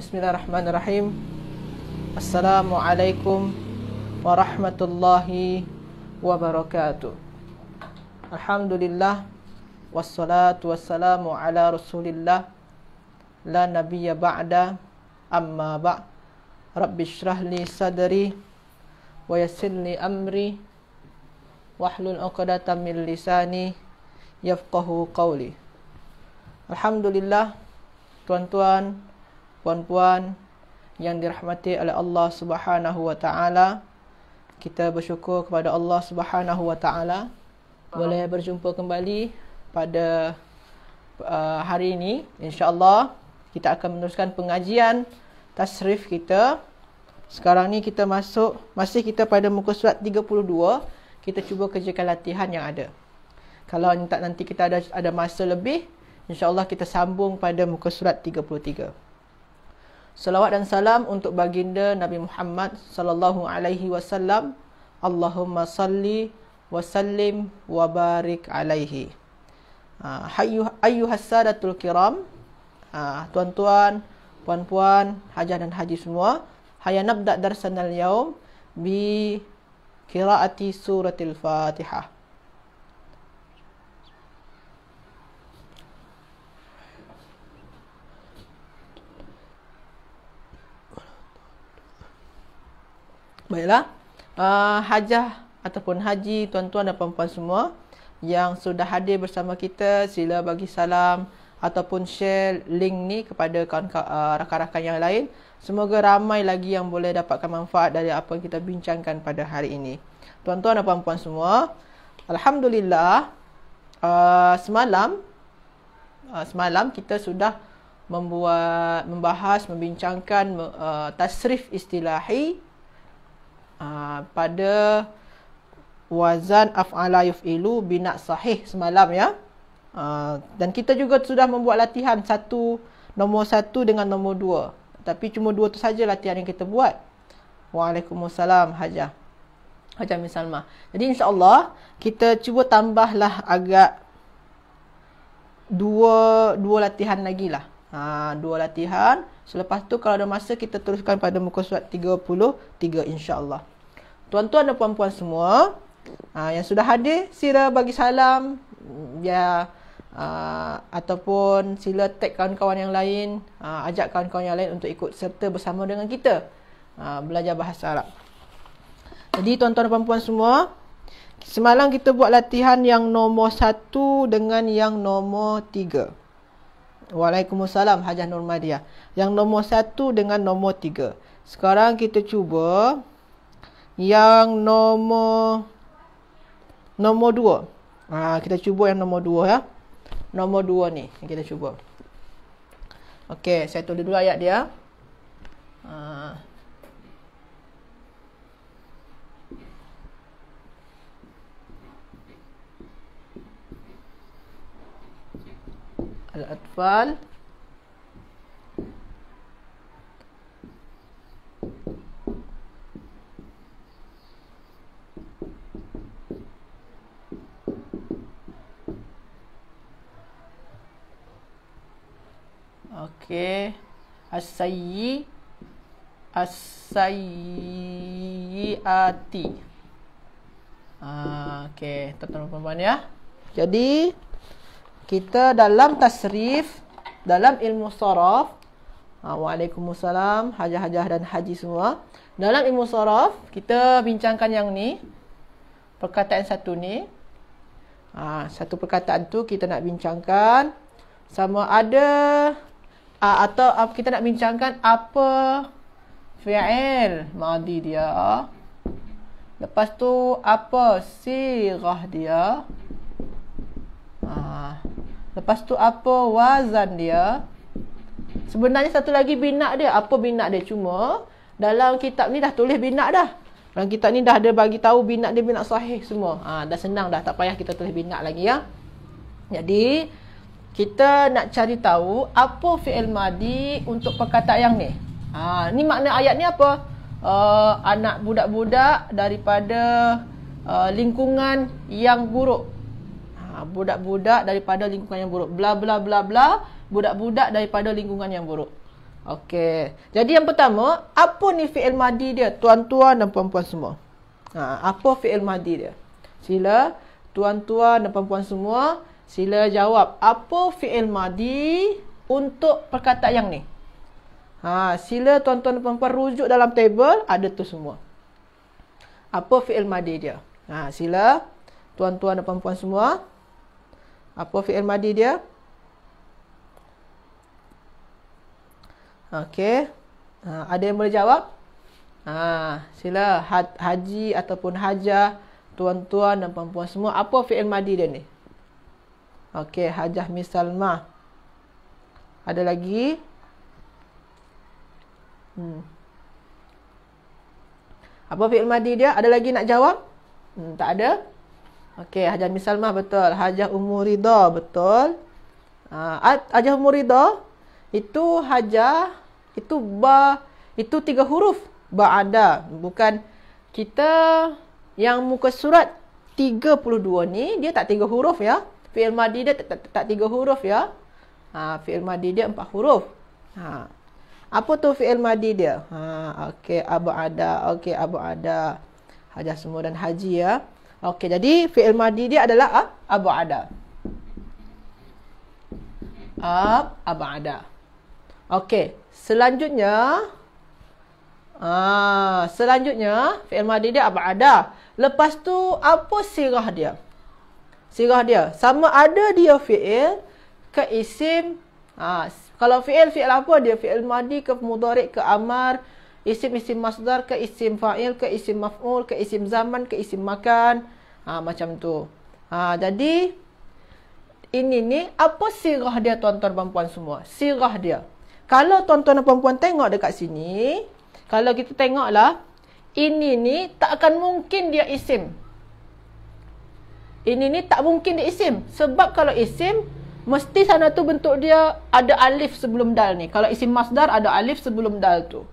Bismillahirrahmanirrahim. Assalamualaikum warahmatullahi wabarakatuh. Alhamdulillah wassalatu wassalamu ala Rasulillah la nabiyya ba'da amma ba' Rabbishrahli sadri wa yassirli amri wahlul 'uqdatam min lisani yafqahu qawli. Alhamdulillah tuan-tuan puan-puan yang dirahmati oleh Allah Subhanahu wa taala. Kita bersyukur kepada Allah Subhanahu wa taala boleh berjumpa kembali pada uh, hari ini Insyaallah kita akan meneruskan pengajian tasrif kita. Sekarang ni kita masuk masih kita pada muka surat 32. Kita cuba kerjakan latihan yang ada. Kalau tak nanti kita ada ada masa lebih, Insyaallah kita sambung pada muka surat 33. Salawat dan salam untuk baginda Nabi Muhammad sallallahu alaihi wasallam. Allahumma salli wa sallim wa barik alaihi. Ha, hayyu ayyuhas sadatul kiram. Ha, tuan-tuan, puan-puan, hajah dan haji semua, hayya nabda darsana al-yawm bi qiraati suratil Fatihah. Baiklah. Uh, hajah ataupun haji tuan-tuan dan puan-puan semua yang sudah hadir bersama kita, sila bagi salam ataupun share link ni kepada ah, rakan-rakan yang lain. Semoga ramai lagi yang boleh dapatkan manfaat dari apa yang kita bincangkan pada hari ini. Tuan-tuan dan puan-puan semua, alhamdulillah uh, semalam uh, semalam kita sudah membuat membahas membincangkan uh, tasrif istilahi Ah, pada wazan af'ala yuf'ilu binak sahih semalam ya. Uh, dan kita juga sudah membuat latihan satu nombor satu dengan nombor dua. Tapi cuma dua tu saja latihan yang kita buat. Waalaikumsalam Hajah. Hajah bin Salma. Jadi insyaAllah kita cuba tambahlah agak dua dua latihan lagi lah. Ha, dua latihan. Selepas tu kalau ada masa kita teruskan pada muka surat 33 insyaAllah tuan-tuan dan puan-puan semua uh, yang sudah hadir, sila bagi salam ya uh, ataupun sila tag kawan-kawan yang lain, uh, ajak kawan-kawan yang lain untuk ikut serta bersama dengan kita uh, belajar bahasa Arab. Jadi tuan-tuan dan puan-puan semua, semalam kita buat latihan yang nombor satu dengan yang nombor tiga. Waalaikumsalam Hajah Nurmadiyah. Yang nombor satu dengan nombor tiga. Sekarang kita cuba yang nomor nombor dua. Ha, kita cuba yang nomor dua ya. Nomor dua ni. Kita cuba. Okey, saya tulis dulu ayat dia. Ha. Al-Atfal Okey. Asayi asayiati. Ah okey, tuan-tuan ya. Jadi kita dalam tasrif dalam ilmu sharaf ah, Waalaikumsalam Hajah-hajah dan haji semua Dalam ilmu sharaf Kita bincangkan yang ni Perkataan satu ni ah, Satu perkataan tu kita nak bincangkan Sama ada uh, atau uh, kita nak bincangkan apa fi'il madi dia. Lepas tu apa sirah dia. Uh, lepas tu apa wazan dia. Sebenarnya satu lagi binak dia. Apa binak dia? Cuma dalam kitab ni dah tulis binak dah. Dalam kitab ni dah ada bagi tahu binak dia binak sahih semua. Ha, dah senang dah. Tak payah kita tulis binak lagi ya. Jadi, kita nak cari tahu apa fi'il madi untuk perkataan yang ni. Ha, ni makna ayat ni apa? Uh, anak budak-budak daripada uh, lingkungan yang buruk. Ha, budak-budak ha, daripada lingkungan yang buruk. Bla bla bla bla. Budak-budak daripada lingkungan yang buruk. Okey. Jadi yang pertama, apa ni fi'il madi dia? Tuan-tuan dan puan-puan semua. Ha, apa fi'il madi dia? Sila tuan-tuan dan puan-puan semua. Sila jawab. Apa fi'il madi untuk perkataan yang ni? Ha, sila tuan-tuan dan puan-puan rujuk dalam table. Ada tu semua. Apa fi'il madi dia? Ha, sila tuan-tuan dan puan semua. Apa fi'il madi dia? Okey. Ha, ada yang boleh jawab? Ha, sila ha-, haji ataupun hajah tuan-tuan dan puan-puan semua. Apa fi'il madi dia ni? Okey, Hajah Misalma. Ada lagi? Hmm. Apa fi'il madi dia? Ada lagi nak jawab? Hmm, tak ada. Okey, Hajah Misalma betul. Hajah Umur Ridha betul. Ah, Hajah Umur Ridha itu hajah itu ba itu tiga huruf ba ada bukan kita yang muka surat 32 ni dia tak tiga huruf ya. Fi'il madi dia tak, tak, tak tiga huruf ya. Ha, fi'il madi dia empat huruf. Ha. Apa tu fi'il madi dia? Ha, okey, abu ada. Okey, abu ada. Hajar semua dan haji ya. Okey, jadi fi'il madi dia adalah ab, abu ada. Ab, abu ada. Okey, selanjutnya. Ha, selanjutnya, fi'il madi dia abu ada. Lepas tu, apa sirah dia? Apa sirah dia? sirah dia. Sama ada dia fi'il ke isim. Ha, kalau fi'il, fi'il apa dia? Fi'il madi ke mudarik ke amar. Isim-isim masdar ke isim fa'il ke isim maf'ul ke isim zaman ke isim makan. Ha, macam tu. Ha, jadi, ini ni apa sirah dia tuan-tuan dan puan semua? Sirah dia. Kalau tuan-tuan dan puan-puan tengok dekat sini. Kalau kita tengoklah. Ini ni tak akan mungkin dia isim ini ni tak mungkin dia isim sebab kalau isim mesti sana tu bentuk dia ada alif sebelum dal ni kalau isim masdar ada alif sebelum dal tu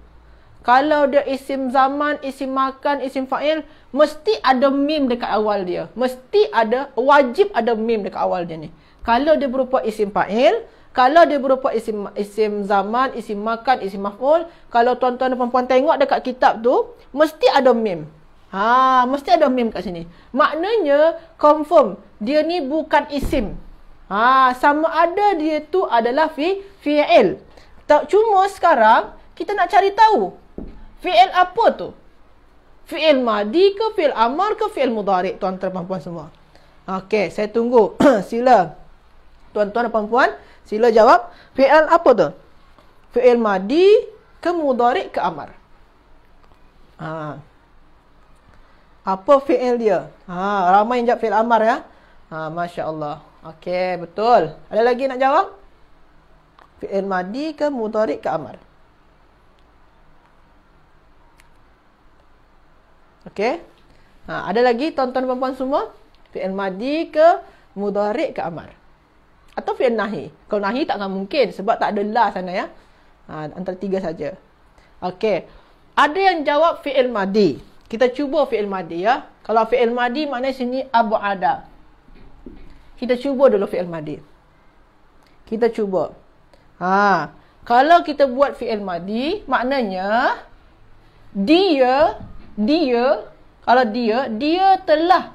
kalau dia isim zaman isim makan isim fa'il mesti ada mim dekat awal dia mesti ada wajib ada mim dekat awal dia ni kalau dia berupa isim fa'il kalau dia berupa isim isim zaman isim makan isim maf'ul kalau tuan-tuan dan puan-puan tengok dekat kitab tu mesti ada mim Ha, mesti ada mim kat sini. Maknanya confirm dia ni bukan isim. Ha, sama ada dia tu adalah fi fi'il. Tak cuma sekarang kita nak cari tahu fi'il apa tu? Fi'il madi ke fi'il amar ke fi'il mudhari' tuan-tuan dan puan semua. Okey, saya tunggu. sila tuan-tuan dan puan-puan, sila jawab fi'il apa tu? Fi'il madi ke mudhari' ke amar? Ha. Apa fi'il dia? Ha, ramai yang jawab fi'il amar ya. Ha, Masya Allah. Okey, betul. Ada lagi nak jawab? Fi'il madi ke mudarik ke amar? Okey. Ha, ada lagi tuan-tuan perempuan semua? Fi'il madi ke mudarik ke amar? Atau fi'il nahi? Kalau nahi tak mungkin sebab tak ada la sana ya. Ha, antara tiga saja. Okey. Ada yang jawab fi'il madi. Kita cuba fi'il madi ya. Kalau fi'il madi maknanya sini ada. Kita cuba dulu fi'il madi. Kita cuba. Ha. Kalau kita buat fi'il madi maknanya dia, dia, kalau dia, dia telah.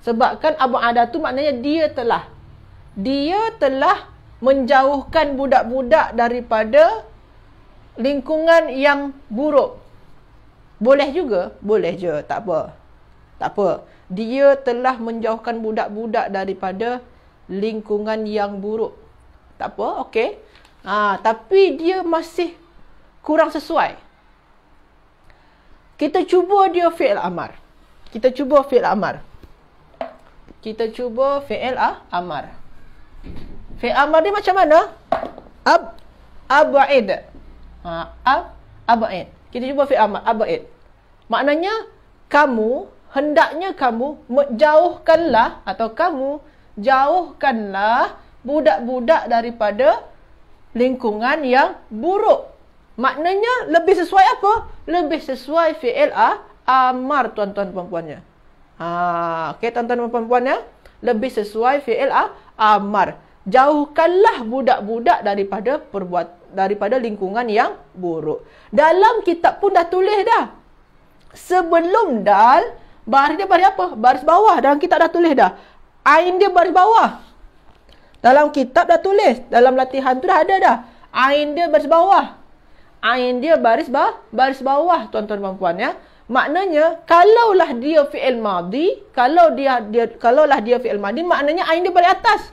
Sebabkan ada tu maknanya dia telah. Dia telah menjauhkan budak-budak daripada lingkungan yang buruk. Boleh juga, boleh je, tak apa. Tak apa. Dia telah menjauhkan budak-budak daripada lingkungan yang buruk. Tak apa, okey. Ha, tapi dia masih kurang sesuai. Kita cuba dia fi'il amar. Kita cuba fi'il amar. Kita cuba fi'il ah, amar. Fi'il amar ni macam mana? Ab, abaid, Ha, ab, abaid. Kita cuba fi'il amat, aba'id. Maknanya, kamu, hendaknya kamu jauhkanlah atau kamu jauhkanlah budak-budak daripada lingkungan yang buruk. Maknanya, lebih sesuai apa? Lebih sesuai fi'il amar tuan-tuan perempuannya. Ha, okay, tuan-tuan perempuannya. Lebih sesuai fi'il amar. Jauhkanlah budak-budak daripada perbuatan daripada lingkungan yang buruk. Dalam kitab pun dah tulis dah. Sebelum dal, baris dia baris apa? Baris bawah. Dalam kitab dah tulis dah. Ain dia baris bawah. Dalam kitab dah tulis. Dalam latihan tu dah ada dah. Ain dia baris bawah. Ain dia baris bawah baris bawah tuan-tuan dan puan-puan ya. Maknanya kalaulah dia fi'il madi, kalau dia dia kalaulah dia fi'il madi maknanya ain dia baris atas.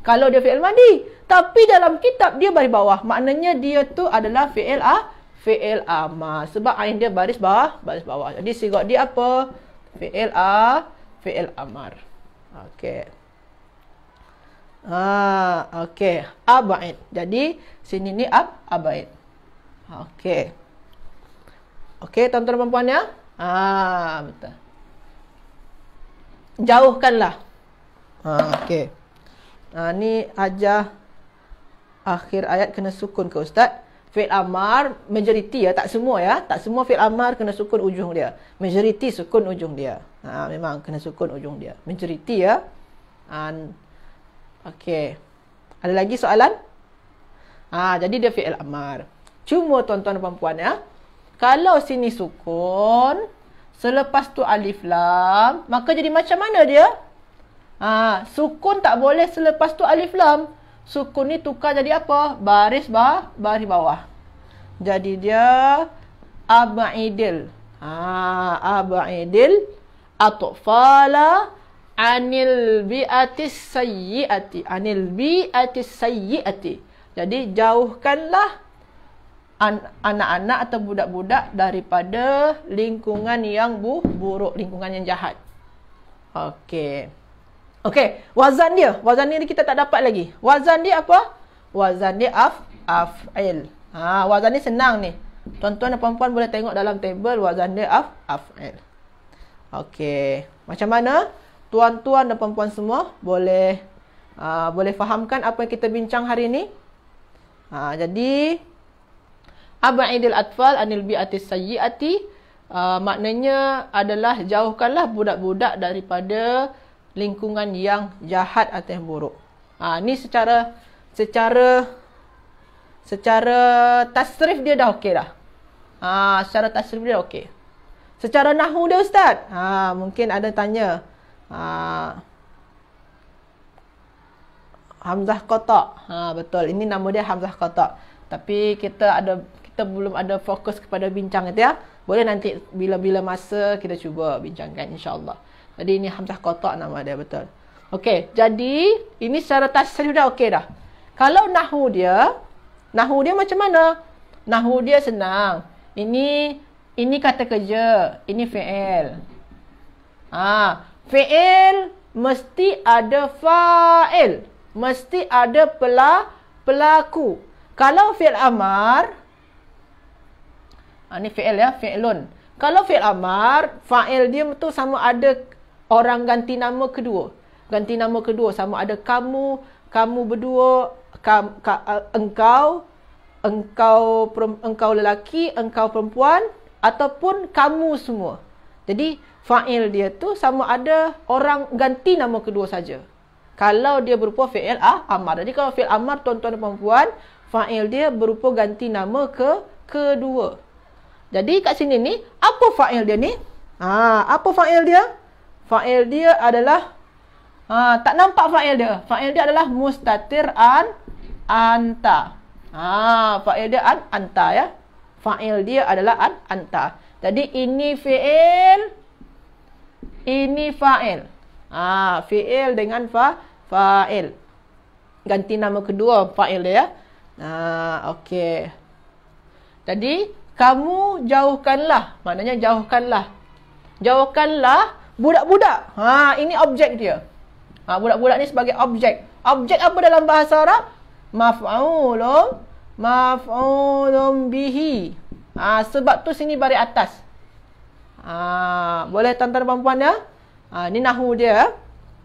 Kalau dia fi'il madi, tapi dalam kitab dia baris bawah. Maknanya dia tu adalah fi'il ah, fi'il amar. Sebab ain dia baris bawah, baris bawah. Jadi sigot dia apa? Fi'il ah, fi'il amar. Okey. Ah, okey. Abaid. Jadi sini ni ab abaid. Okey. Okey, tuan-tuan dan puan ya. Ah, betul. Jauhkanlah. Ah, okey. Ah, ni ajar akhir ayat kena sukun ke ustaz? Fi'il amar majoriti ya, tak semua ya. Tak semua fi'il amar kena sukun ujung dia. Majoriti sukun ujung dia. Ha, memang kena sukun ujung dia. Majoriti ya. And, okay. Ada lagi soalan? Ha, jadi dia fi'il amar. Cuma tuan-tuan dan perempuan ya. Kalau sini sukun, selepas tu alif lam, maka jadi macam mana dia? Ha, sukun tak boleh selepas tu alif lam sukun ni tukar jadi apa? Baris bawah baris bawah. Jadi dia abaidil. ah ha, abaidil atfala anil biati sayyiati. Anil biati sayyiati. Jadi jauhkanlah anak-anak atau budak-budak daripada lingkungan yang buruk, lingkungan yang jahat. Okey. Okey, wazan dia. Wazan dia kita tak dapat lagi. Wazan dia apa? Wazan dia af, af'il. Ha, wazan ni senang ni. Tuan-tuan dan puan-puan boleh tengok dalam table wazan dia af, af'il. Okey, macam mana? Tuan-tuan dan puan-puan semua boleh aa, ha, boleh fahamkan apa yang kita bincang hari ni? Ha, jadi Aba'idil atfal anil bi'atis sayyiati uh, maknanya adalah jauhkanlah budak-budak daripada lingkungan yang jahat atau yang buruk. Ha, ni secara secara secara tasrif dia dah okey dah. Ha, secara tasrif dia okey. Secara nahu dia ustaz. Ha, mungkin ada tanya. Ha, Hamzah Kotak. Ha, betul. Ini nama dia Hamzah Kotak. Tapi kita ada kita belum ada fokus kepada bincang itu ya. Boleh nanti bila-bila masa kita cuba bincangkan insya-Allah. Jadi ini Hamzah kotak nama dia betul. Okey, jadi ini secara tasrif dah okey dah. Kalau nahu dia, nahu dia macam mana? Nahu dia senang. Ini ini kata kerja, ini fi'il. Ah, ha, fi'il mesti ada fa'il, mesti ada pela pelaku. Kalau fi'il amar ha, ini fi'il ya, fi'lun. Kalau fi'il amar, fa'il dia tu sama ada orang ganti nama kedua. Ganti nama kedua sama ada kamu, kamu berdua, kam, ka, uh, engkau, engkau engkau lelaki, engkau perempuan ataupun kamu semua. Jadi fa'il dia tu sama ada orang ganti nama kedua saja. Kalau dia berupa fi'il ah, amar. Jadi kalau fi'il amar tuan-tuan dan perempuan, fa'il dia berupa ganti nama ke kedua. Jadi kat sini ni, apa fa'il dia ni? Ha, apa fa'il dia? Fa'il dia adalah ha, tak nampak fa'il dia. Fa'il dia adalah mustatir an anta. Ha, fa'il dia an anta ya. Fa'il dia adalah an anta. Jadi ini fa'il, ini fa'il. Ha, fa'il dengan fa fa'il. Ganti nama kedua fa'il dia ya. Ha, okey. Jadi kamu jauhkanlah. Maknanya jauhkanlah. Jauhkanlah. Jauhkanlah budak-budak. Ha. ha, ini objek dia. Ha, budak-budak ni sebagai objek. Objek apa dalam bahasa Arab? Maf'ulun. Maf'ulun bihi. Ha, sebab tu sini bari atas. Ha, boleh tantar tuan dan puan-puan ya? Ha, ni nahu dia. Ya.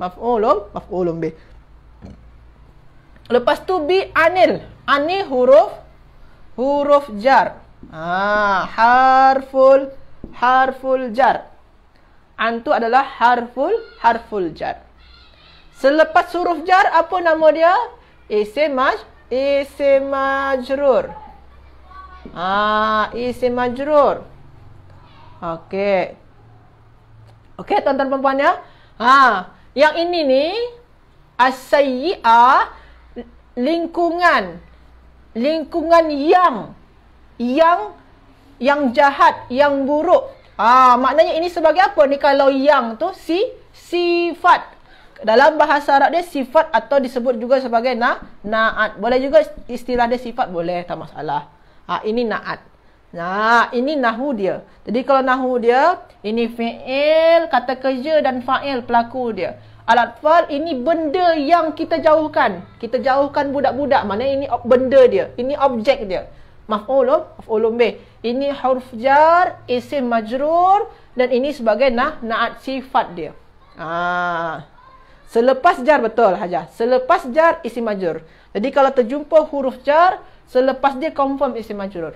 Maf'ulun. Maf'ulun bih. Lepas tu bi anil. Anil huruf. Huruf jar. Ha, harful. Harful jar. Antu adalah harful harful jar. Selepas suruf jar apa nama dia? Isim maj isim majrur. Ha, isim majrur. Okey. Okey, tuan-tuan dan ya. Ha, yang ini ni asyiah lingkungan lingkungan yang yang yang jahat, yang buruk, Ah, maknanya ini sebagai apa ni kalau yang tu si sifat. Dalam bahasa Arab dia sifat atau disebut juga sebagai na naat. Boleh juga istilah dia sifat boleh tak masalah. Ah, ini naat. Nah, ha, ini nahu dia. Jadi kalau nahu dia, ini fi'il, kata kerja dan fa'il pelaku dia. Al-Atfal ini benda yang kita jauhkan. Kita jauhkan budak-budak. Mana ini benda dia. Ini objek dia maf'ul maf'ulun bih ini huruf jar isim majrur dan ini sebagai nah naat sifat dia ha selepas jar betul haja selepas jar isim majrur jadi kalau terjumpa huruf jar selepas dia confirm isim majrur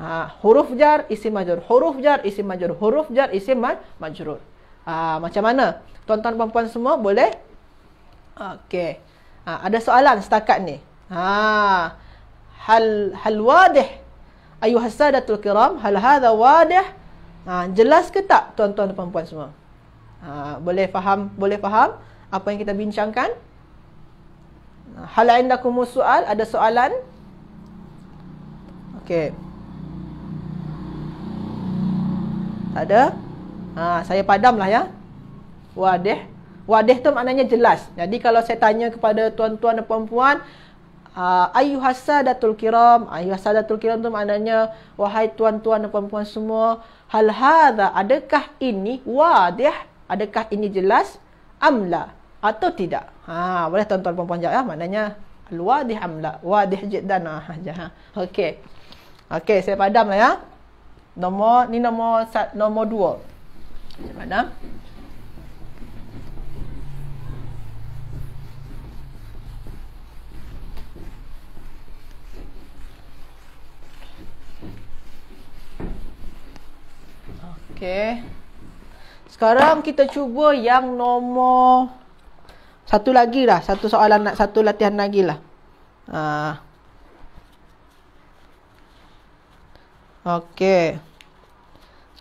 ha huruf jar isim majrur huruf jar isim majrur huruf jar isim ma majrur ha macam mana tuan-tuan puan-puan semua boleh okey ha ada soalan setakat ni ha hal hal wadih ayuh sadatul kiram hal hadha wadih ha, jelas ke tak tuan-tuan dan puan-puan semua ha, boleh faham boleh faham apa yang kita bincangkan hal indakum soal ada soalan okey tak ada ha, saya padamlah ya wadih wadih tu maknanya jelas jadi kalau saya tanya kepada tuan-tuan dan puan-puan Ayuhasa ayyuhasadatul kiram ayyuhasadatul kiram tu maknanya wahai tuan-tuan dan puan-puan semua hal hadza adakah ini wadih adakah ini jelas amla atau tidak ha boleh tuan-tuan puan-puan jawab ya maknanya wadih amla wadih jiddan ha ya okey okey saya padamlah ya nombor ni nombor nombor dua, saya padam Okey. Sekarang kita cuba yang nomor satu lagi lah. Satu soalan nak satu latihan lagi lah. Ha. Okey.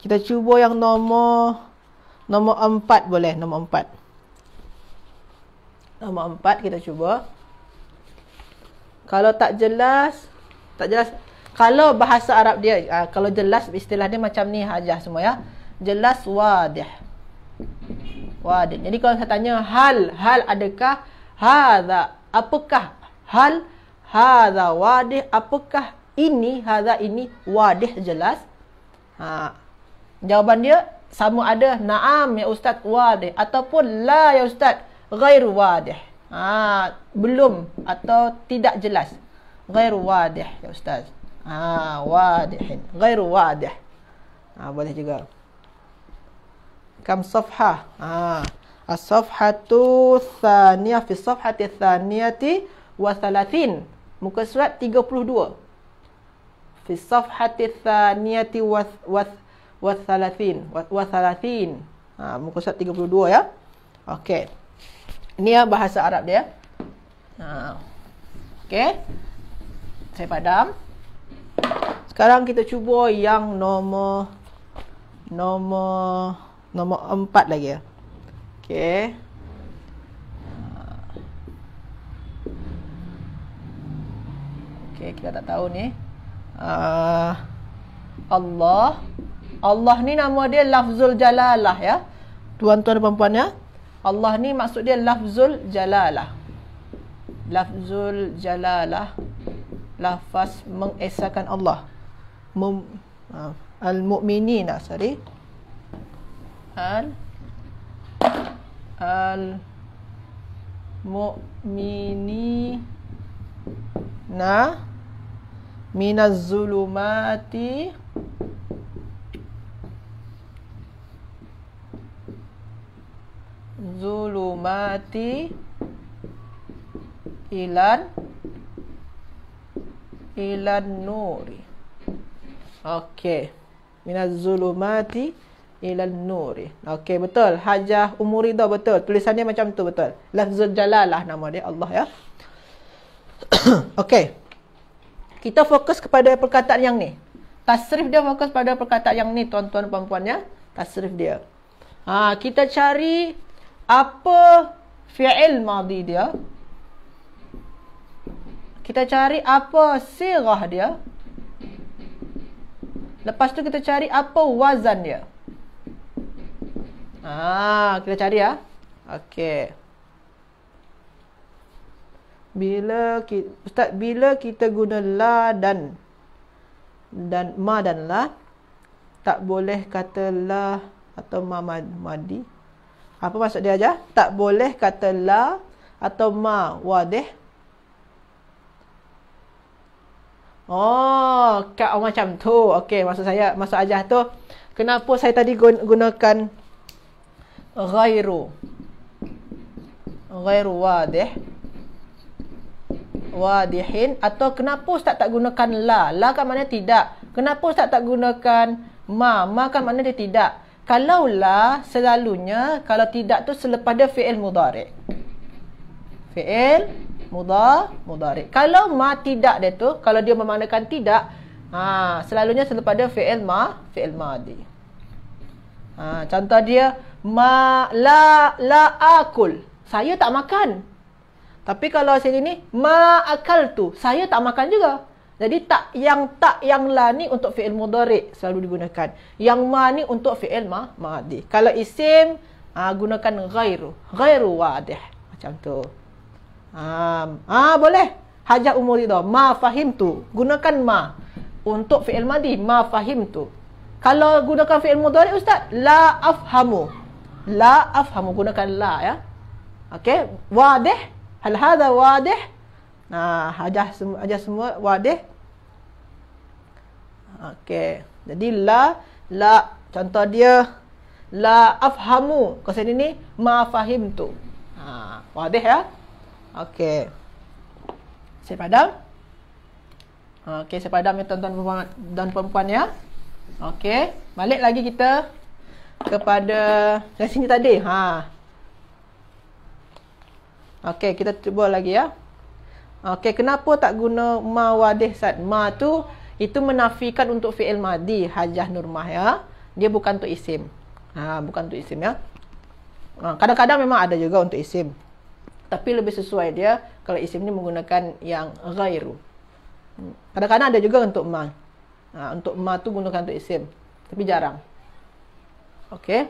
Kita cuba yang nomor nomor empat boleh. nomor empat. Nomor empat kita cuba. Kalau tak jelas, tak jelas kalau bahasa Arab dia uh, kalau jelas istilah dia macam ni hajah semua ya jelas wadih wadih jadi kalau saya tanya hal hal adakah hadza apakah hal hadza wadih apakah ini hadza ini wadih jelas ha jawapan dia sama ada na'am ya ustaz wadih ataupun la ya ustaz ghair wadih ha belum atau tidak jelas ghair wadih ya ustaz Ah, wadih. Ghairu wadih. Ah, boleh juga. Kam safha? Ah, as-safhatu tsaniyah fi safhati tsaniyati wa thalathin. Muka surat 32. Fi safhati tsaniyati wa wa wa thalathin. Wa thalathin. Ah, muka surat 32 ya. Okey. Ini ya, bahasa Arab dia. Ha. Okey. Saya padam. Sekarang kita cuba yang nombor nombor nombor 4 lagi ya. Okey. Okey, kita tak tahu ni. Uh, Allah Allah ni nama dia lafzul jalalah ya. Tuan-tuan dan puan-puan ya. Allah ni maksud dia lafzul jalalah. Lafzul jalalah lafaz mengesahkan Allah Mem, uh, ha, al mukminin lah sorry al al mukmini na minaz zulumati zulumati ilan ila nuri okey minaz zulumati ila nuri okey betul hajah umurida betul tulisannya macam tu betul lafzul jalalah nama dia Allah ya okey kita fokus kepada perkataan yang ni tasrif dia fokus pada perkataan yang ni tuan-tuan puan-puan ya tasrif dia ha kita cari apa fi'il madhi dia kita cari apa sirah dia. Lepas tu kita cari apa wazan dia. Ah, kita cari ya. Okey. Bila kita, ustaz bila kita guna la dan dan ma dan la tak boleh kata la atau ma madi. Apa maksud dia aja? Tak boleh kata la atau ma wadih Oh, kat oh, macam tu. Okey, maksud saya, maksud ajah tu, kenapa saya tadi gunakan ghairu? Ghairu wadih. Wadihin. Atau kenapa ustaz tak gunakan la? La kan maknanya tidak. Kenapa ustaz tak gunakan ma? Ma kan maknanya dia tidak. Kalau la, selalunya, kalau tidak tu selepas dia fi'il mudarik. Fi'il mudah, mudarik. Kalau ma tidak dia tu, kalau dia memandangkan tidak, ha, selalunya selepas dia fi'il ma, fi'il di. Ha, contoh dia, ma la la akul. Saya tak makan. Tapi kalau sini ni, ma akal tu. Saya tak makan juga. Jadi tak yang tak yang la ni untuk fi'il mudarik selalu digunakan. Yang ma ni untuk fi'il ma, di. Kalau isim, ha, gunakan ghairu. Ghairu wadih. Macam tu. Ah, ah boleh. Hajah umur itu. Ma fahim tu. Gunakan ma. Untuk fi'il madi. Ma fahim tu. Kalau gunakan fi'il mudari, Ustaz. La afhamu. La afhamu. Gunakan la, ya. Okey. Wadih. Hal hadha wadih. Nah, hajah, semua hajah semua wadih. Okey. Jadi, la. La. Contoh dia. La afhamu. Kau sini ni. Ma fahim tu. Ha, wadih, Ya. Okey. Saya padam. Okey, saya padam ya tuan-tuan dan perempuan ya. Okey, balik lagi kita kepada dari sini tadi. Ha. Okey, kita cuba lagi ya. Okey, kenapa tak guna ma wadih sad? Ma tu itu menafikan untuk fi'il madi hajah nurmah ya. Dia bukan untuk isim. Ha, bukan untuk isim ya. Ha, kadang-kadang memang ada juga untuk isim tapi lebih sesuai dia kalau isim ni menggunakan yang ghairu. Hmm. Kadang-kadang ada juga untuk ma. Ha, untuk ma tu gunakan untuk isim. Tapi jarang. Okey.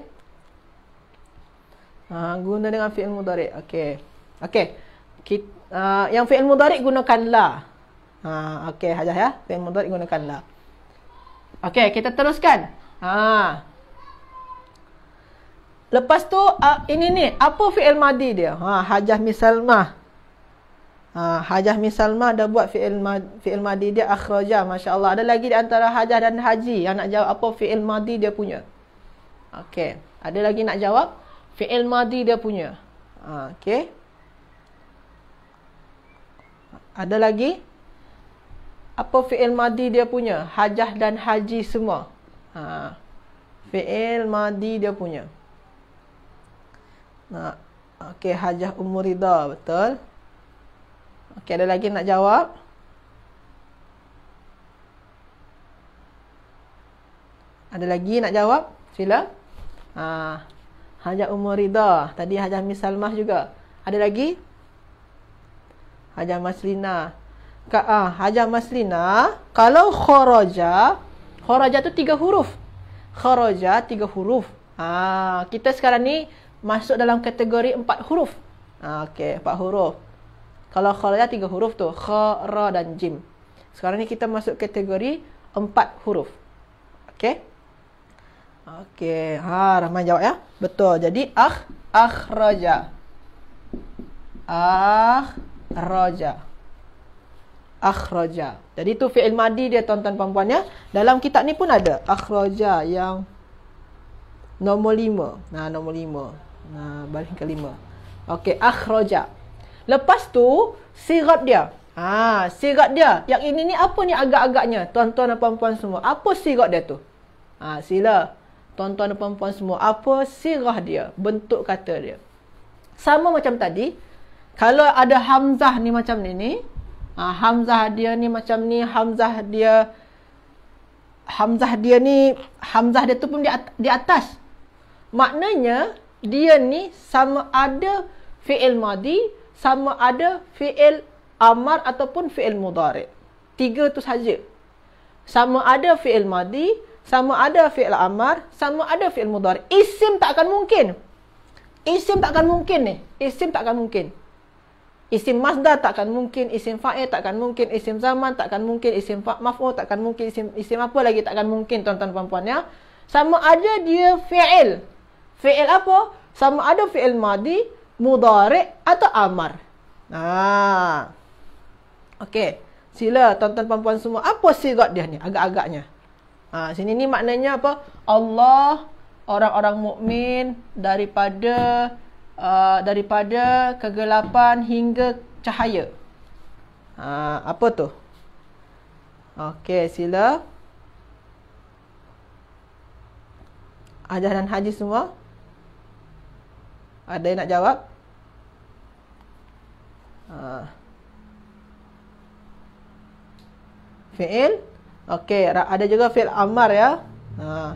Ha, guna dengan fi'il mudari. Okey. Okey. Kita, ha, uh, yang fi'il mudari gunakan la. Ha, okey. Hajah ya. Fi'il mudari gunakan la. Okey. Kita teruskan. Haa. Lepas tu uh, ini ni apa fi'il madi dia? Ha hajah misalmah. Ha hajah misalmah dah buat fi'il madi fi'il madi dia akhraja masya-Allah. Ada lagi di antara hajah dan haji yang nak jawab apa fi'il madi dia punya? Okey. Ada lagi nak jawab fi'il madi dia punya? Ha okey. Ada lagi apa fi'il madi dia punya? Hajah dan haji semua. Ha fi'il madi dia punya. Nak. Okey, hajah umur rida, betul. Okey, ada lagi nak jawab? Ada lagi nak jawab? Sila. Ha. Hajah umur rida. Tadi hajah Misalmah juga. Ada lagi? Hajah Maslina. Ka, ah, Hajah Maslina, kalau kharaja, kharaja tu tiga huruf. Kharaja tiga huruf. Ah, ha, kita sekarang ni masuk dalam kategori empat huruf. Ha, okey, empat huruf. Kalau khalayah tiga huruf tu, kha, ra dan jim. Sekarang ni kita masuk kategori empat huruf. Okey. Okey, ha ramai jawab ya. Betul. Jadi akh akhraja. Akhraja. Akhraja. Jadi tu fi'il madi dia tuan-tuan puan-puan ya. Dalam kitab ni pun ada akhraja yang nombor lima. Nah, ha, nombor lima. Ah, baris kelima. Okey, akhraja. Lepas tu, sirat dia. Ha, sirat dia. Yang ini ni apa ni agak-agaknya? Tuan-tuan dan puan-puan semua. Apa sirat dia tu? Ha, sila. Tuan-tuan dan puan-puan semua. Apa sirah dia? Bentuk kata dia. Sama macam tadi. Kalau ada Hamzah ni macam ni ni. Ha, Hamzah dia ni macam ni. Hamzah dia. Hamzah dia ni. Hamzah dia tu pun di atas. Maknanya dia ni sama ada fi'il madi, sama ada fi'il amar ataupun fi'il mudarik. Tiga tu saja. Sama ada fi'il madi, sama ada fi'il amar, sama ada fi'il mudarik. Isim tak akan mungkin. Isim tak akan mungkin ni. Isim tak akan mungkin. Isim masdar tak akan mungkin. Isim fa'il tak akan mungkin. Isim zaman tak akan mungkin. Isim maf'u tak akan mungkin. Isim, isim apa lagi tak akan mungkin tuan-tuan dan puan-puan ya. Sama ada dia fi'il. Fi'il apa? Sama ada fi'il madi, Mudarek atau amar. Nah, Okey. Sila tonton perempuan semua. Apa sih sirot dia ni? Agak-agaknya. Ha, sini ni maknanya apa? Allah, orang-orang mukmin daripada uh, daripada kegelapan hingga cahaya. Ha, apa tu? Okey, sila. Ajaran haji Semua. Ada yang nak jawab? Ha. Fi'il? Okey, ada juga fi'il amar ya. Ha.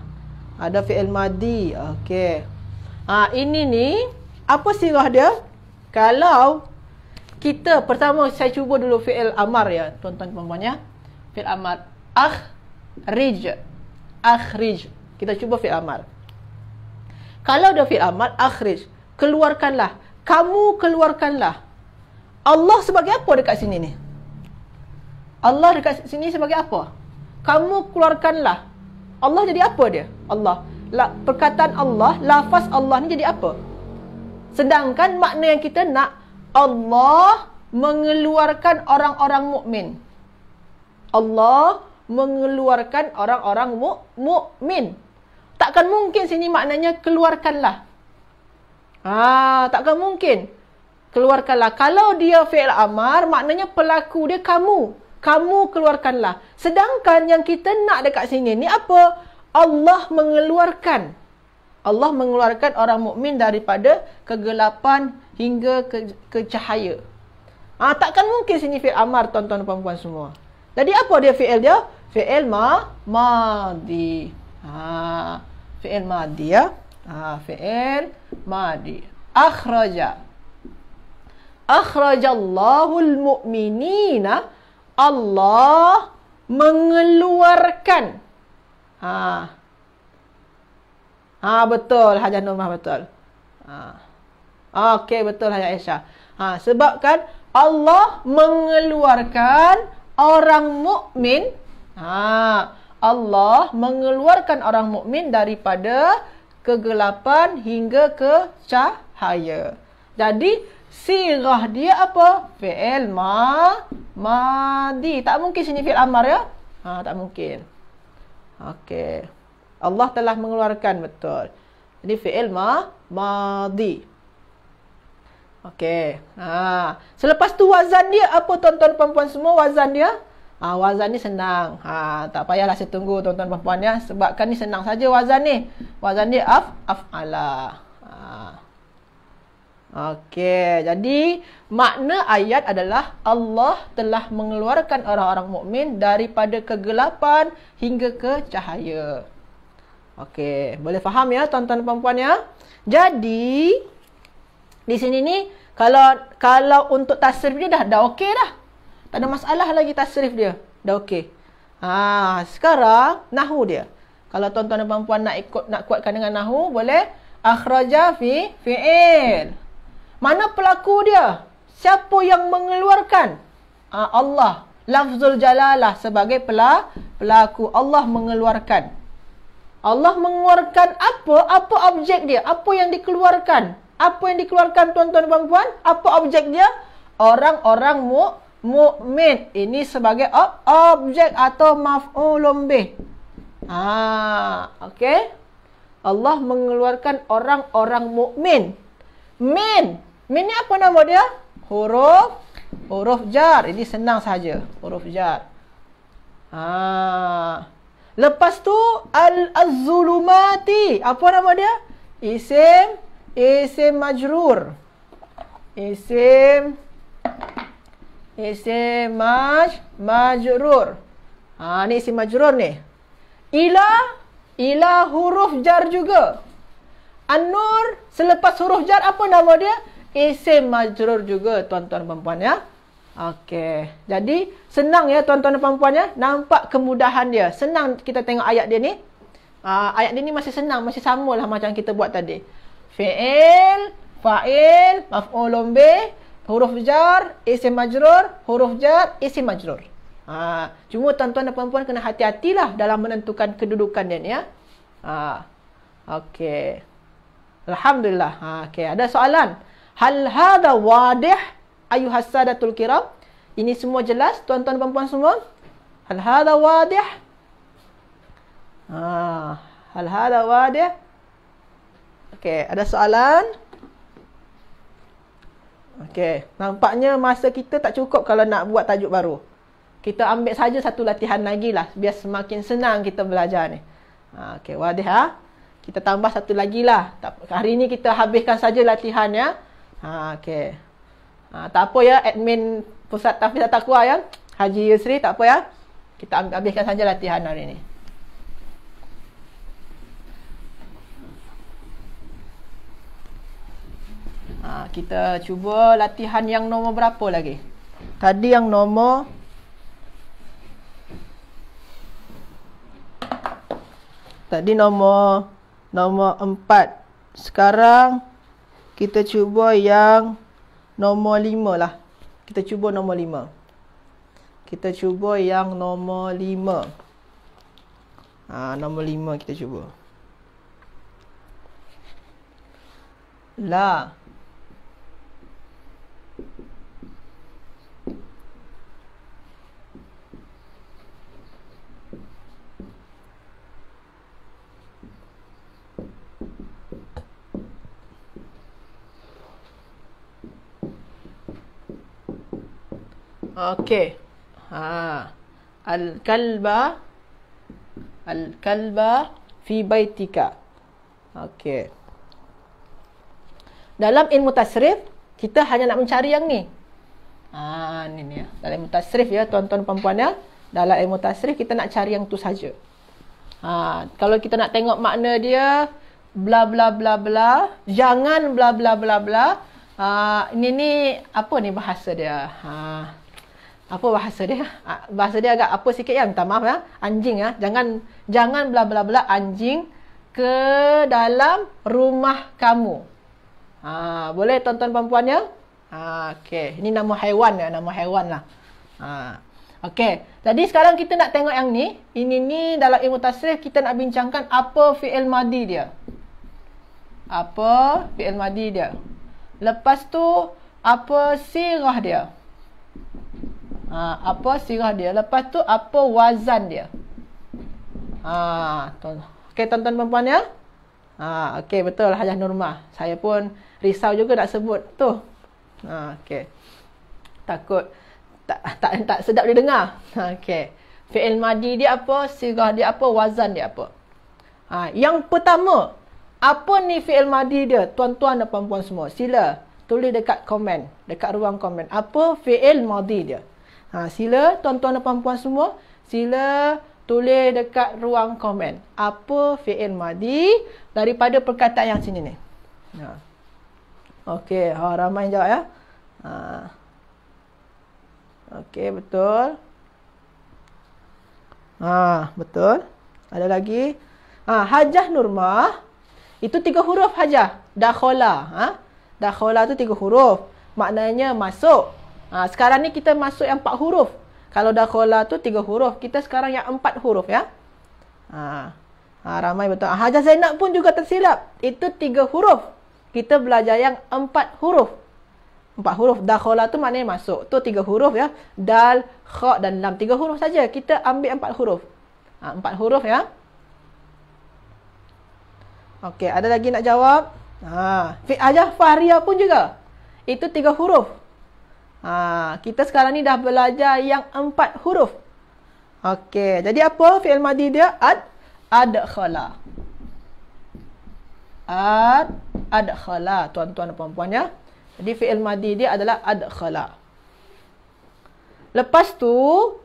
Ada fi'il madi. Okey. Ha, ini ni, apa sirah dia? Kalau kita, pertama saya cuba dulu fi'il amar ya. Tuan-tuan perempuan ya. Fi'il amar. Akh, rij. Akh, rij. Kita cuba fi'il amar. Kalau dia fi'il amar, akh, rij keluarkanlah. Kamu keluarkanlah. Allah sebagai apa dekat sini ni? Allah dekat sini sebagai apa? Kamu keluarkanlah. Allah jadi apa dia? Allah. La, perkataan Allah, lafaz Allah ni jadi apa? Sedangkan makna yang kita nak, Allah mengeluarkan orang-orang mukmin. Allah mengeluarkan orang-orang mukmin. Takkan mungkin sini maknanya keluarkanlah. Ah, takkan mungkin. Keluarkanlah. Kalau dia fi'il amar, maknanya pelaku dia kamu. Kamu keluarkanlah. Sedangkan yang kita nak dekat sini ni apa? Allah mengeluarkan. Allah mengeluarkan orang mukmin daripada kegelapan hingga ke, ke cahaya. Ah, takkan mungkin sini fi'il amar, tuan-tuan dan perempuan semua. Jadi apa dia fi'il dia? Fi'il ma, madi. Ah, fi'il Maadi ya. Ah, fi'il madi. Akhraja. Akhraja Allahul mu'minina. Allah mengeluarkan. Ah, ah betul. Hajah Nurmah betul. Ha. Okey, betul Hajah Aisyah. Ha, sebabkan Allah mengeluarkan orang mukmin. Ha, Allah mengeluarkan orang mukmin daripada kegelapan hingga ke cahaya. Jadi, sirah dia apa? Fi'il ma madi. Tak mungkin sini fi'il amar ya? Ha, tak mungkin. Okey. Allah telah mengeluarkan betul. Ini fi'il ma madi. Okey. Ha. Selepas tu wazan dia apa tuan-tuan puan-puan semua wazan dia? Ha, wazan ni senang. Ha, tak payahlah saya tunggu tuan-tuan dan puan ya. Sebabkan ni senang saja wazan ni. Wazan ni af afala. Ha. Okey, jadi makna ayat adalah Allah telah mengeluarkan orang-orang mukmin daripada kegelapan hingga ke cahaya. Okey, boleh faham ya tuan-tuan dan ya. Jadi di sini ni kalau kalau untuk tasrif ni dah dah okey dah. Okay dah. Tak ada masalah lagi tasrif dia. Dah okey. Ha, sekarang nahu dia. Kalau tuan-tuan dan puan-puan nak ikut nak kuatkan dengan nahu, boleh akhraja fi fi'il. Mana pelaku dia? Siapa yang mengeluarkan? Ha, Allah. Lafzul Jalalah sebagai pela, pelaku. Allah mengeluarkan. Allah mengeluarkan apa? Apa objek dia? Apa yang dikeluarkan? Apa yang dikeluarkan tuan-tuan dan puan-puan? Apa objek dia? Orang-orang mu mukmin ini sebagai ob objek atau maf'ulun bih. Ah, ha, okey. Allah mengeluarkan orang-orang mukmin. Min. Min ni apa nama dia? Huruf huruf jar. Ini senang saja. Huruf jar. Ah. Lepas tu al-zulumati. Apa nama dia? Isim isim majrur. Isim Isim maj, majrur. Ha, ni isim majrur ni. Ila, ila huruf jar juga. An-Nur, selepas huruf jar apa nama dia? Isim majrur juga tuan-tuan dan perempuan ya. Okey. Jadi, senang ya tuan-tuan dan perempuan ya. Nampak kemudahan dia. Senang kita tengok ayat dia ni. Ha, ayat dia ni masih senang, masih sama lah macam kita buat tadi. Fi'il, fa'il, maf'ulun bih huruf jar, isim majrur, huruf jar, isim majrur. Ha, cuma tuan-tuan dan puan-puan kena hati-hatilah dalam menentukan kedudukan dia ni ya. Ha, okay. Alhamdulillah. Ha, okay. Ada soalan. Hal hada wadih ayuhassadatul kiram? Ini semua jelas tuan-tuan dan puan-puan semua? Hal hada wadih? Ha, hal hada wadih? Okay. Ada soalan? Ada soalan? Okey, nampaknya masa kita tak cukup kalau nak buat tajuk baru. Kita ambil saja satu latihan lagi lah, biar semakin senang kita belajar ni. Ha, okey, wadih ha. Kita tambah satu lagi lah. Hari ni kita habiskan saja latihan ya. Ha, okey. Ha, tak apa ya, admin pusat tafiz atakwa ya. Haji Yusri, tak apa ya. Kita habiskan saja latihan hari ni. Ah, kita cuba latihan yang nombor berapa lagi? Tadi yang nombor Tadi nombor nombor 4. Sekarang kita cuba yang nombor 5 lah. Kita cuba nombor 5. Kita cuba yang nombor 5. Ha, nombor 5 kita cuba. La. Okey. Ha. Al kalba Al kalba fi baitika. Okey. Dalam ilmu tasrif, kita hanya nak mencari yang ni. Ha ni ni. Dalam ilmu tasrif ya, tuan-tuan puan-puan ya. Dalam ilmu tasrif kita nak cari yang tu saja. Ha, kalau kita nak tengok makna dia bla bla bla bla, jangan bla bla bla bla. Ha, ini ni apa ni bahasa dia? Ha apa bahasa dia? Bahasa dia agak apa sikit ya, minta maaf ya. Anjing ya. Jangan jangan bla bla bla anjing ke dalam rumah kamu. Ha, boleh tonton perempuan ya? Ha, okay. Ini nama haiwan ya, nama haiwan lah. Ha. Okey, jadi sekarang kita nak tengok yang ni. Ini ni dalam ilmu tasrif kita nak bincangkan apa fi'il madi dia. Apa fi'il madi dia. Lepas tu, apa sirah dia. Ha, apa sirah dia? Lepas tu apa wazan dia? Ha, okey tuan-tuan perempuan ya. Ha, okey betul Hajah Nurma. Saya pun risau juga nak sebut tu. Ha, okey. Takut tak, tak tak sedap dia dengar. Ha, okey. Fi'il madi dia apa? Sirah dia apa? Wazan dia apa? Ha, yang pertama, apa ni fi'il madi dia? Tuan-tuan dan puan semua, sila tulis dekat komen, dekat ruang komen. Apa fi'il madi dia? Ha, sila tuan-tuan dan puan-puan semua, sila tulis dekat ruang komen. Apa fi'il madi daripada perkataan yang sini ni. Ha. Okey, ha, ramai jawab ya. Ha. Okey, betul. Ha, betul. Ada lagi? Ha, Hajah Nurmah. Itu tiga huruf Hajah. Dakhola. Ha? Dakhola tu tiga huruf. Maknanya masuk. Ha, sekarang ni kita masuk yang empat huruf. Kalau dakhola tu tiga huruf. Kita sekarang yang empat huruf ya. Ha. Ha, ramai betul. Ha, Hajar Zainab pun juga tersilap. Itu tiga huruf. Kita belajar yang empat huruf. Empat huruf. Dakhola tu maknanya masuk. Tu tiga huruf ya. Dal, khok dan lam. tiga huruf saja. Kita ambil empat huruf. Ha, 4 huruf ya. Okey. Ada lagi nak jawab? Ha. Hajar Fahriah pun juga. Itu tiga huruf. Ha, kita sekarang ni dah belajar yang empat huruf. Okey, jadi apa fi'il madi dia? Ad adkhala. Ad adkhala, tuan-tuan dan puan-puan ya. Jadi fi'il madi dia adalah adkhala. Lepas tu,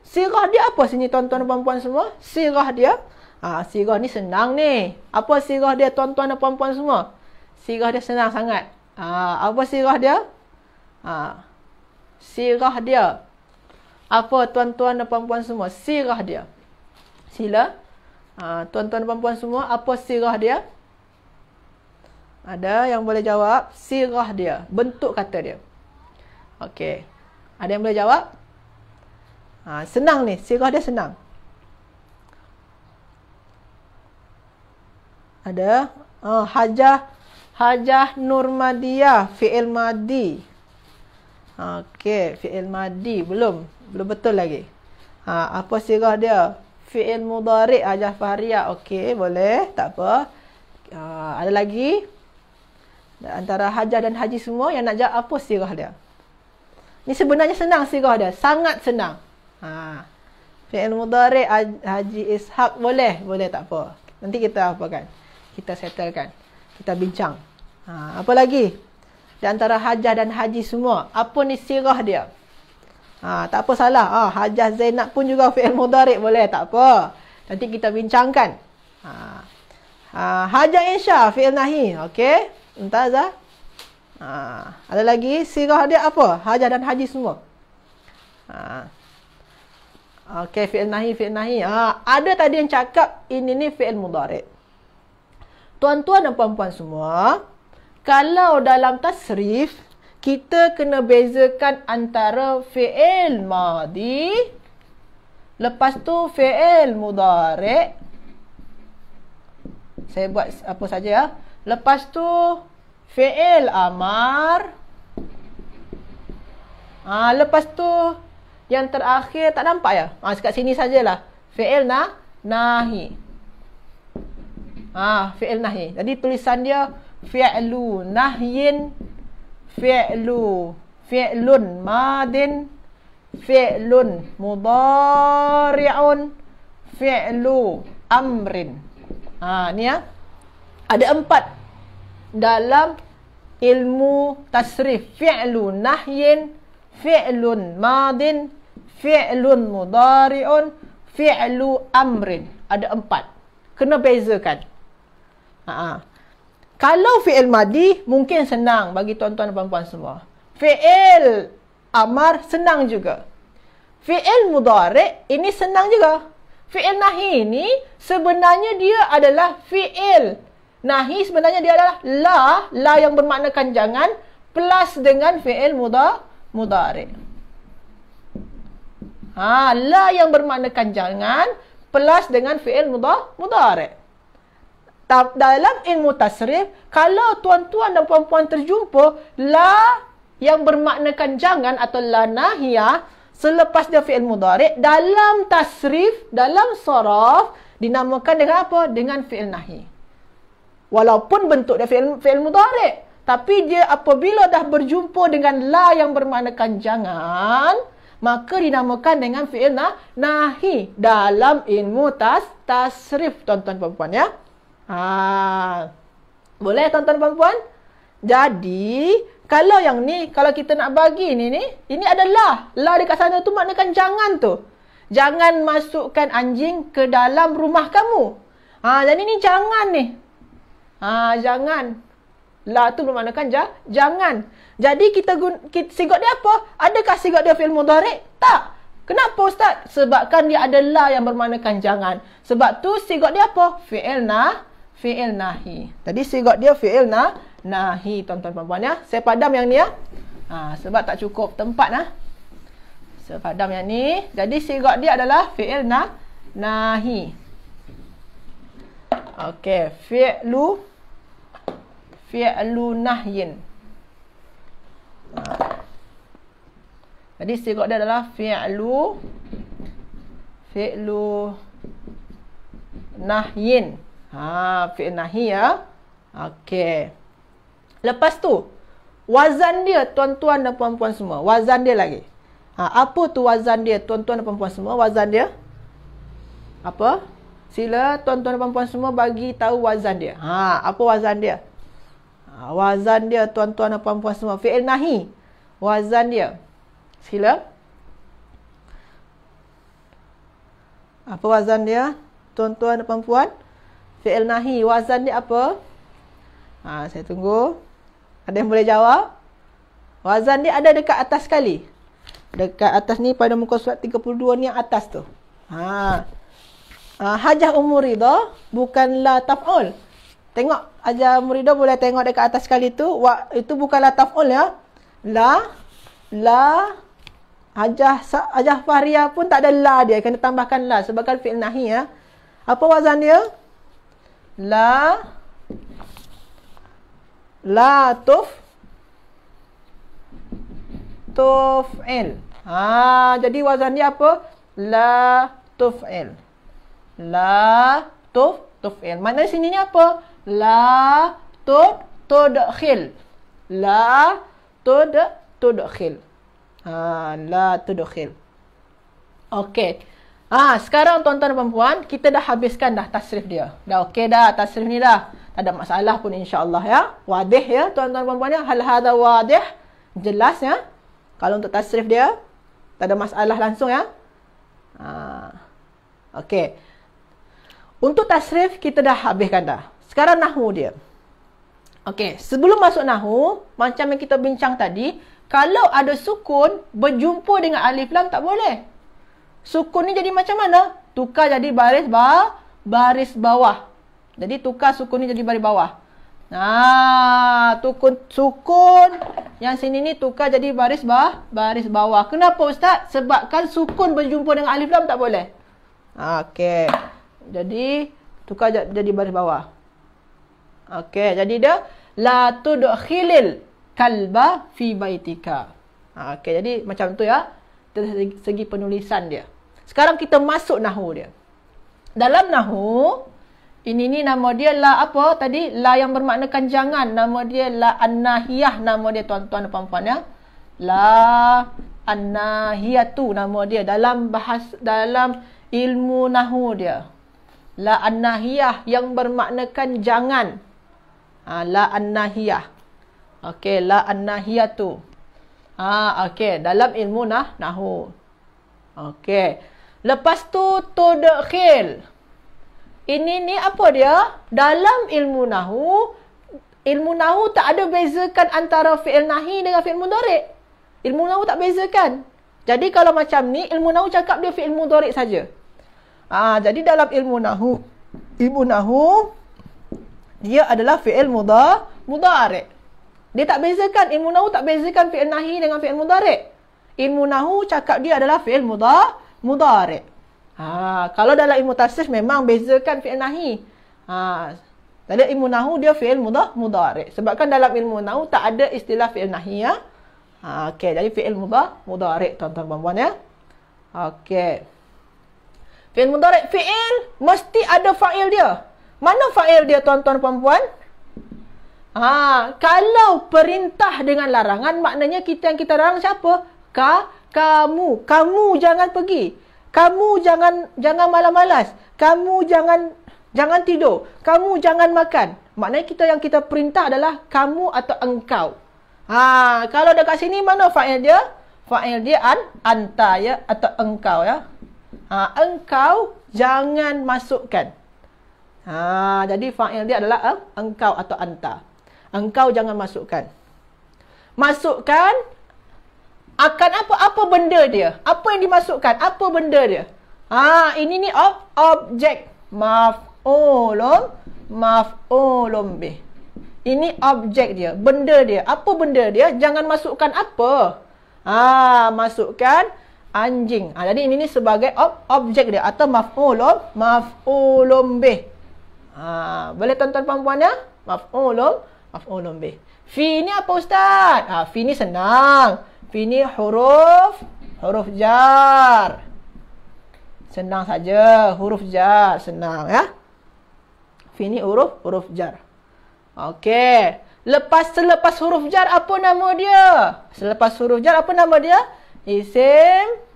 sirah dia apa sini tuan-tuan dan puan-puan semua? Sirah dia, ah ha, sirah ni senang ni. Apa sirah dia tuan-tuan dan puan-puan semua? Sirah dia senang sangat. ha, apa sirah dia? ha sirah dia. Apa tuan-tuan dan puan-puan semua? Sirah dia. Sila. Ah, tuan-tuan dan puan-puan semua, apa sirah dia? Ada yang boleh jawab? Sirah dia. Bentuk kata dia. Okey. Ada yang boleh jawab? Ha, senang ni. Sirah dia senang. Ada. Ha, hajah. Hajah Nurmadiyah. Fi'il Fi'il Madi. Okey, fi'il madi belum. Belum betul lagi. Ha, apa sirah dia? Fi'il mudarik ajar fahriyah. Okey, boleh. Tak apa. Ha, ada lagi? Antara hajah dan haji semua yang nak jawab apa sirah dia? Ni sebenarnya senang sirah dia. Sangat senang. Ha. Fi'il mudarik haji ishaq boleh. Boleh tak apa. Nanti kita apa kan? Kita settlekan. Kita bincang. Ha, Apa lagi? di antara hajah dan haji semua. Apa ni sirah dia? Ha, tak apa salah. Ha, hajah Zainab pun juga fi'il mudarik boleh. Tak apa. Nanti kita bincangkan. Ha. Ha, hajah Insya fi'il nahi. Okey. Entah Zah. Ha. Ada lagi sirah dia apa? Hajah dan haji semua. Ha. Okey. Fi'il nahi, fi'il nahi. Ha. Ada tadi yang cakap ini ni fi'il mudarik. Tuan-tuan dan puan-puan semua. Kalau dalam tasrif, kita kena bezakan antara fi'il madi, lepas tu fi'il mudarek. Saya buat apa saja ya. Lepas tu fi'il amar. Ha, lepas tu yang terakhir tak nampak ya. Ha, dekat sini sajalah. Fi'il nah, nahi. Ha, fi'il nahi. Jadi tulisan dia fi'lu nahyin fi'lu fi'lun madin fi'lun mudari'un fi'lu amrin ha ni ya ada empat dalam ilmu tasrif fi'lu nahyin fi'lun madin fi'lun mudari'un fi'lu amrin ada empat kena bezakan ha, -ha. Kalau fi'il madi, mungkin senang bagi tuan-tuan dan puan semua. Fi'il amar, senang juga. Fi'il mudarik, ini senang juga. Fi'il nahi ini, sebenarnya dia adalah fi'il. Nahi sebenarnya dia adalah la, la yang bermaknakan jangan, plus dengan fi'il muda, mudarik. Ha, la yang bermaknakan jangan, plus dengan fi'il muda, mudarik dalam ilmu tasrif, kalau tuan-tuan dan puan-puan terjumpa la yang bermaknakan jangan atau la nahiyah selepas dia fi'il mudarik, dalam tasrif, dalam soraf, dinamakan dengan apa? Dengan fi'il nahi. Walaupun bentuk dia fi'il fi mudarik. Tapi dia apabila dah berjumpa dengan la yang bermaknakan jangan, maka dinamakan dengan fi'il nahi dalam ilmu tas, tasrif, tuan-tuan puan-puan. Ya? Ha. Boleh tuan-tuan puan-puan? Jadi, kalau yang ni, kalau kita nak bagi ni ni, ini adalah la dekat sana tu maknakan jangan tu. Jangan masukkan anjing ke dalam rumah kamu. Ha, jadi ni jangan ni. Ha, jangan. La tu bermaknakan ja, jangan. Jadi kita, kita sigot dia apa? Adakah sigot dia fi'il mudhari? Tak. Kenapa ustaz? Sebabkan dia adalah yang bermaknakan jangan. Sebab tu sigot dia apa? Fi'il nah, fi'il nahi. Tadi sigot dia fi'il na nahi tuan-tuan puan ya. Saya padam yang ni ya. Ha, sebab tak cukup tempat lah. Ya. Saya padam yang ni. Jadi sigot dia adalah fi'il na nahi. Okey, fi'lu fi'lu nahyin. Ha. Jadi sigot dia adalah fi'lu fi'lu nahyin. Ha, fi'il ya, Okey. Lepas tu, wazan dia tuan-tuan dan puan-puan semua. Wazan dia lagi. Ha, apa tu wazan dia tuan-tuan dan puan-puan semua? Wazan dia? Apa? Sila tuan-tuan dan puan-puan semua bagi tahu wazan dia. Ha, apa wazan dia? Ha, wazan dia tuan-tuan dan puan-puan semua. Fi'il nahi. Wazan dia. Sila. Apa wazan dia? Tuan-tuan dan puan-puan. Fi'il nahi wazan dia apa? Ha, saya tunggu. Ada yang boleh jawab? Wazan dia ada dekat atas sekali. Dekat atas ni pada muka surat 32 ni yang atas tu. Ha. Ha, hajah umur ridha bukanlah taf'ul. Tengok hajah umur ridha boleh tengok dekat atas sekali tu. Wa, itu bukanlah taf'ul ya. La. La. Hajah, hajah fahriya pun tak ada la dia. Kena tambahkan la sebabkan fi'il nahi ya. Apa wazan dia? Ya? la la tof tof el ha jadi wazan dia apa la tof el la tof tof el mana sini ni apa la tof tudkhil la tud tudkhil ha la tudkhil okey Ah, sekarang tuan-tuan dan puan-puan, kita dah habiskan dah tasrif dia. Dah okey dah tasrif ni dah. Tak ada masalah pun insya-Allah ya. Wadih ya tuan-tuan dan puan-puan ya. Hal hadza wadih. Jelas ya. Kalau untuk tasrif dia tak ada masalah langsung ya. Ah. Okey. Untuk tasrif kita dah habiskan dah. Sekarang nahwu dia. Okey, sebelum masuk nahwu, macam yang kita bincang tadi, kalau ada sukun berjumpa dengan alif lam tak boleh. Sukun ni jadi macam mana? Tukar jadi baris bawah, baris bawah. Jadi tukar sukun ni jadi baris bawah. Nah, tukun sukun yang sini ni tukar jadi baris ba baris bawah. Kenapa ustaz? Sebab kan sukun berjumpa dengan alif lam tak boleh. Okey. Jadi tukar jadi baris bawah. Okey, jadi dia la tudkhilil kalba fi baitika. Okey, jadi macam tu ya dari segi penulisan dia. Sekarang kita masuk nahu dia. Dalam nahu, ini ni nama dia la apa tadi? La yang bermaknakan jangan. Nama dia la an nama dia tuan-tuan dan puan-puan ya. La an tu. nama dia dalam bahas dalam ilmu nahu dia. La an yang bermaknakan jangan. Ha, la an-nahiyah. Okey, la an tu. Ah, okey, dalam ilmu nah nahu. Okey. Lepas tu tudkhil. Ini ni apa dia? Dalam ilmu nahu, ilmu nahu tak ada bezakan antara fi'il nahi dengan fi'il mudhari'. Ilmu nahu tak bezakan. Jadi kalau macam ni, ilmu nahu cakap dia fi'il mudhari' saja. Ah, jadi dalam ilmu nahu, ilmu nahu dia adalah fi'il mudha mudhari'. Dia tak bezakan ilmu nahu tak bezakan fi'il nahi dengan fi'il mudhari. Ilmu nahu cakap dia adalah fi'il mudah mudhari. Ha, kalau dalam ilmu tasrif memang bezakan fi'il nahi. Ha, tadi ilmu nahu dia fi'il mudah mudhari. Sebabkan dalam ilmu nahu tak ada istilah fi'il nahi ya. Ha, okay, jadi fi'il mudah mudhari tuan-tuan puan-puan ya. Okey. Fi'il mudhari, fi'il mesti ada fa'il dia. Mana fa'il dia tuan-tuan puan-puan? tuan tuan puan puan Ha, kalau perintah dengan larangan maknanya kita yang kita larang siapa? Ka kamu. Kamu jangan pergi. Kamu jangan jangan malas-malas. Kamu jangan jangan tidur. Kamu jangan makan. Maknanya kita yang kita perintah adalah kamu atau engkau. Ha, kalau dekat sini mana fa'il dia? Fa'il dia an anta ya atau engkau ya. Ha, engkau jangan masukkan. Ha, jadi fa'il dia adalah eh, engkau atau anta engkau jangan masukkan. Masukkan akan apa apa benda dia? Apa yang dimasukkan? Apa benda dia? Ah, ini ni ob objek maf'ulum maf'ulum bih. Ini objek dia, benda dia. Apa benda dia? Jangan masukkan apa. Ah, masukkan anjing. Ah, jadi ini ni sebagai ob objek dia atau maf'ulum maf'ulum bih. Ah, boleh tuan-tuan puan-puan ya? Maf'ulum oh, maf'ul oh, bih. Fi ni apa ustaz? Ha, fi ni senang. Fi ni huruf huruf jar. Senang saja huruf jar senang ya. Fi ni huruf huruf jar. Okey. Lepas selepas huruf jar apa nama dia? Selepas huruf jar apa nama dia? Isim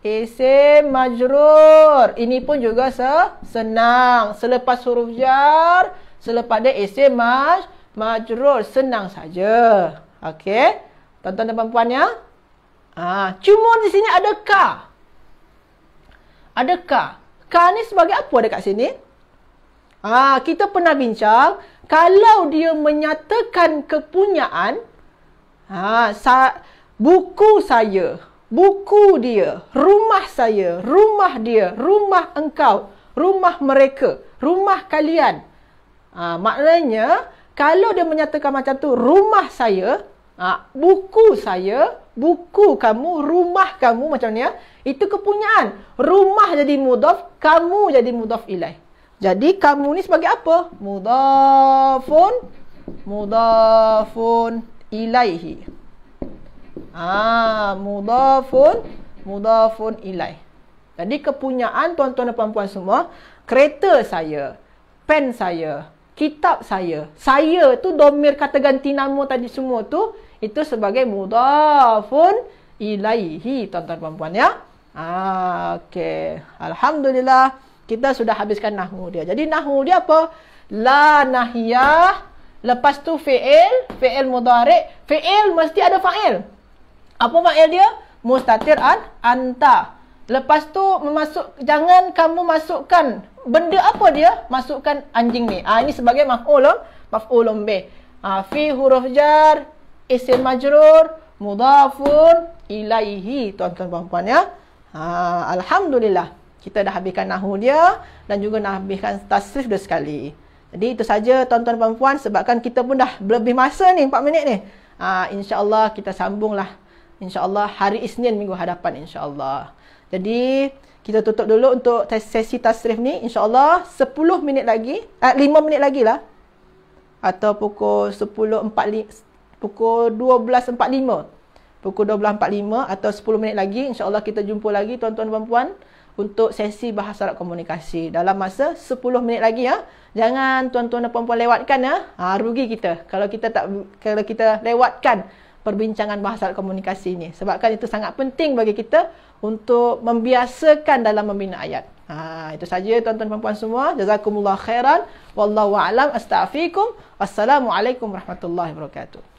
Isim majrur. Ini pun juga se senang. Selepas huruf jar, selepas dia isim majrur. Majrur senang saja. Okey. Tonton tuan dan puan ya. Ah, cuma di sini ada ka. Ada ka. Ka ni sebagai apa dekat sini? Ah, kita pernah bincang kalau dia menyatakan kepunyaan ah sa, buku saya, buku dia, rumah saya, rumah dia, rumah engkau, rumah mereka, rumah kalian. Ah, maknanya kalau dia menyatakan macam tu, rumah saya, ha, buku saya, buku kamu, rumah kamu macam ni, ya, itu kepunyaan. Rumah jadi mudaf, kamu jadi mudaf ilai. Jadi kamu ni sebagai apa? Mudafun, mudafun ilaihi. Ah, ha, mudafun, mudafun ilai. Jadi kepunyaan tuan-tuan dan puan-puan semua, kereta saya, pen saya, kitab saya. Saya tu domir kata ganti nama tadi semua tu itu sebagai mudafun ilaihi tuan-tuan dan ya. Ah okey. Alhamdulillah kita sudah habiskan nahwu dia. Jadi nahwu dia apa? La nahiyah lepas tu fi'il, fi'il mudhari, fi'il mesti ada fa'il. Apa fa'il dia? Mustatir an anta. Lepas tu memasuk jangan kamu masukkan benda apa dia? Masukkan anjing ni. Ah ini sebagai maf'ul, oh, maf'ul be. Ah ha, fi huruf jar, isim majrur, mudafun ilaihi tuan-tuan puan-puan ya. Ha, alhamdulillah. Kita dah habiskan nahwu dia dan juga dah habiskan tasrif dah sekali. Jadi itu saja tuan-tuan puan-puan sebabkan kita pun dah lebih masa ni 4 minit ni. Ah ha, insya-Allah kita sambunglah. Insya-Allah hari Isnin minggu hadapan insya-Allah. Jadi kita tutup dulu untuk sesi tasrif ni. InsyaAllah 10 minit lagi. Eh, 5 minit lagi lah. Atau pukul 10.45. Pukul 12.45. Pukul 12.45 atau 10 minit lagi. InsyaAllah kita jumpa lagi tuan-tuan dan puan-puan. Untuk sesi bahasa Arab komunikasi. Dalam masa 10 minit lagi ya. Jangan tuan-tuan dan puan-puan lewatkan ya. Ha, rugi kita. Kalau kita tak kalau kita lewatkan perbincangan bahasa Arab komunikasi ni. Sebabkan itu sangat penting bagi kita untuk membiasakan dalam membina ayat. Ha, itu saja tuan-tuan dan puan semua. Jazakumullah khairan. Wallahu a'lam. Astaghfirukum. Assalamualaikum warahmatullahi wabarakatuh.